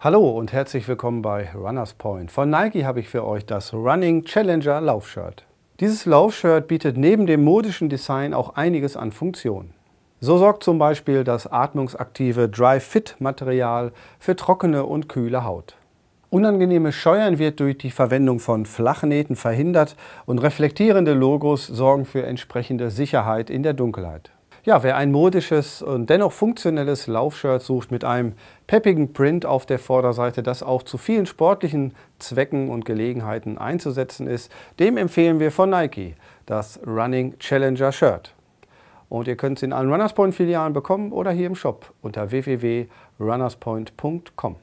Hallo und herzlich willkommen bei Runners Point. Von Nike habe ich für euch das Running Challenger Laufshirt. Dieses Laufshirt bietet neben dem modischen Design auch einiges an Funktionen. So sorgt zum Beispiel das atmungsaktive Dry Fit Material für trockene und kühle Haut. Unangenehmes Scheuern wird durch die Verwendung von Flachnähten verhindert und reflektierende Logos sorgen für entsprechende Sicherheit in der Dunkelheit. Ja, wer ein modisches und dennoch funktionelles Laufshirt sucht mit einem peppigen Print auf der Vorderseite, das auch zu vielen sportlichen Zwecken und Gelegenheiten einzusetzen ist, dem empfehlen wir von Nike das Running Challenger Shirt. Und ihr könnt es in allen Runners Point Filialen bekommen oder hier im Shop unter www.runnerspoint.com.